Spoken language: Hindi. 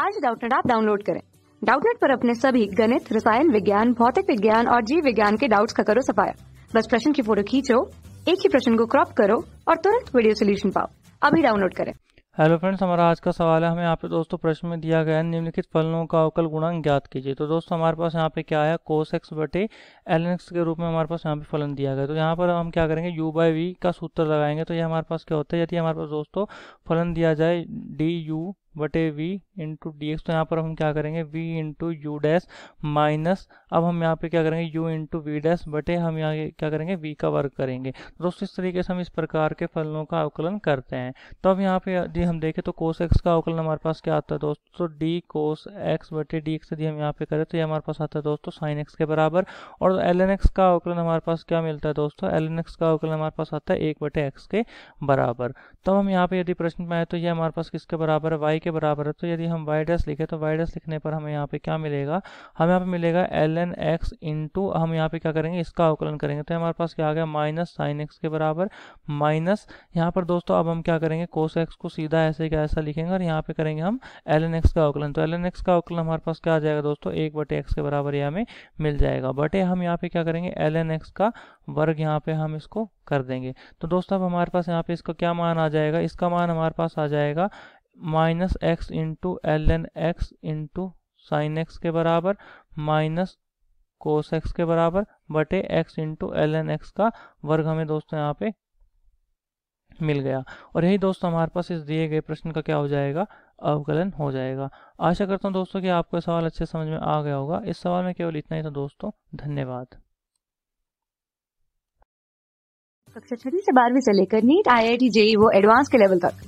आज डाउटनेट आप डाउनलोड करें डाउटनेट पर अपने सभी गणित रसायन विज्ञान भौतिक विज्ञान और जीव विज्ञान के डाउट्स का करो सफाया बस प्रश्न की फोटो खींचो एक ही प्रश्न को क्रॉप करो और तुरंत वीडियो सोल्यूशन पाओ अभी डाउनलोड करें हेलो फ्रेंड्स हमारा आज का सवाल है हमें यहाँ पे दोस्तों प्रश्न में दिया गया है निम्नलिखित फलनों का अवकल गुणांक ज्ञात कीजिए तो दोस्तों हमारे पास यहाँ पे क्या है कोस एक्स बटे एल एक्स के रूप में हमारे पास यहाँ पे फलन दिया गया तो यहाँ पर हम क्या करेंगे यू बाई वी का सूत्र लगाएंगे तो ये हमारे पास क्या होता है यदि हमारे पास दोस्तों फलन दिया जाए डी यू बटे वी इंटू डी एक्स तो यहाँ पर हम क्या करेंगे V into U dash minus अब हम यहाँ पे क्या करेंगे यू इंटू वी डैश बटे हम यहाँ क्या करेंगे वी का वर्ग करेंगे तो दोस्तों इस तरीके से हम इस प्रकार के फलनों का अवकलन करते हैं तो अब यहाँ पे यदि हम देखें तो कोस एक्स का अवकलन हमारे पास क्या आता है दोस्तों डी कोस एक्स बटे डी एक्स यदि हम यहाँ पे करें तो ये हमारे पास आता है दोस्तों साइन एक्स के बराबर और एल एन एक्स का अवकलन हमारे पास क्या मिलता है दोस्तों एल एन एक्स का अवकलन हमारे पास आता है एक बटे एक्स के बराबर तब तो हम यहाँ पे यदि प्रश्न में आए तो ये हमारे पास किसके बराबर है वाई के के बराबर है तो यदि हम वाई डैश लिखे तो वाई डैश लिखने पर हमें यहाँ पे क्या मिलेगा हमें यहाँ पे मिलेगा एल एन एक्स इंटू हम यहाँ पे क्या करेंगे इसका अवकलन करेंगे तो हमारे पास क्या आ गया माइनस साइन एक्स के बराबर माइनस यहाँ पर दोस्तों अब हम क्या करेंगे कोस एक्स को सीधा ऐसे क्या ऐसा लिखेंगे और यहाँ पे करेंगे हम एल एन एक्स का अवकलन तो एल एन एक्स का अवकलन हमारे पास क्या आ जाएगा दोस्तों एक बटे एक्स के बराबर ये हमें मिल जाएगा बटे हम यहाँ पे क्या करेंगे एल एन एक्स का वर्ग यहाँ पे हम इसको कर देंगे तो दोस्तों अब हमारे पास यहाँ पे इसका क्या मान आ जाएगा इसका मान हमारे पास आ जाएगा minus x into l n x into sine x के बराबर माइनस कोस एक्स के बराबर बटे x into l n x का वर्ग हमें दोस्तों यहाँ पे मिल गया और यही दोस्तों हमारे पास इस दिए गए प्रश्न का क्या हो जाएगा अवकलन हो जाएगा आशा करता हूँ दोस्तों कि आपको सवाल अच्छे समझ में आ गया होगा इस सवाल में केवल इतना ही था दोस्तों धन्यवाद कक्षा छठी से बारहवीं से लेकर NEET I I T JEE वो एडवांस के लेवल तक